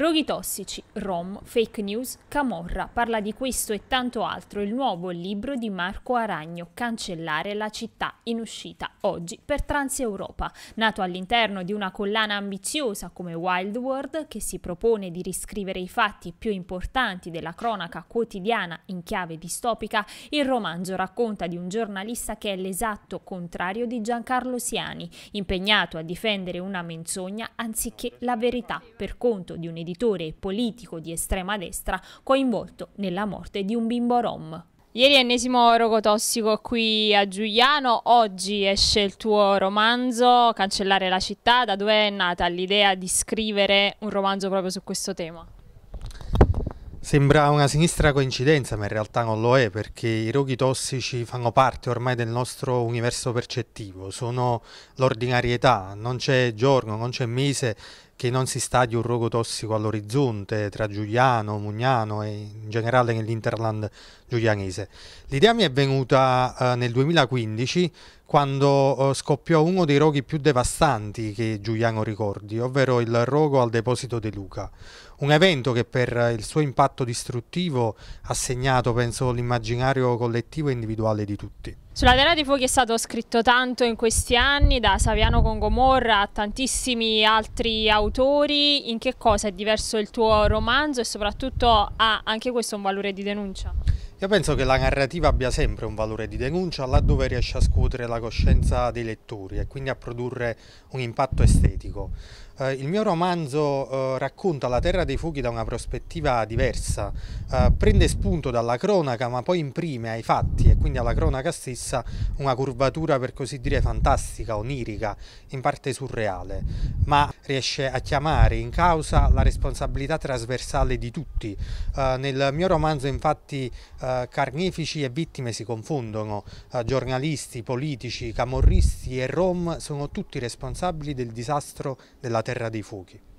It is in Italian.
Roghi tossici, rom, fake news, camorra, parla di questo e tanto altro il nuovo libro di Marco Aragno, Cancellare la città, in uscita oggi per Transeuropa, nato all'interno di una collana ambiziosa come Wild World che si propone di riscrivere i fatti più importanti della cronaca quotidiana in chiave distopica, il romanzo racconta di un giornalista che è l'esatto contrario di Giancarlo Siani, impegnato a difendere una menzogna anziché la verità per conto di un'edizione editore e politico di estrema destra coinvolto nella morte di un bimbo rom. Ieri ennesimo rogo tossico qui a Giuliano, oggi esce il tuo romanzo Cancellare la città, da dove è nata l'idea di scrivere un romanzo proprio su questo tema? Sembra una sinistra coincidenza, ma in realtà non lo è, perché i roghi tossici fanno parte ormai del nostro universo percettivo, sono l'ordinarietà, non c'è giorno, non c'è mese che non si stadi un rogo tossico all'orizzonte tra Giuliano, Mugnano e in generale nell'Interland giulianese. L'idea mi è venuta eh, nel 2015 quando eh, scoppiò uno dei roghi più devastanti che Giuliano ricordi, ovvero il rogo al deposito De Luca. Un evento che per il suo impatto distruttivo ha segnato, penso, l'immaginario collettivo e individuale di tutti. Sulla Terra dei Fuochi è stato scritto tanto in questi anni, da Saviano con Gomorra a tantissimi altri autori. In che cosa è diverso il tuo romanzo e soprattutto ha anche questo un valore di denuncia? Io penso che la narrativa abbia sempre un valore di denuncia laddove riesce a scuotere la coscienza dei lettori e quindi a produrre un impatto estetico. Eh, il mio romanzo eh, racconta la Terra dei Fuochi da una prospettiva diversa, eh, prende spunto dalla cronaca ma poi imprime ai fatti e quindi alla cronaca stessa una curvatura per così dire fantastica, onirica, in parte surreale, ma riesce a chiamare in causa la responsabilità trasversale di tutti. Eh, nel mio romanzo infatti eh, eh, carnefici e vittime si confondono, eh, giornalisti, politici, camorristi e rom sono tutti responsabili del disastro della terra dei fuochi.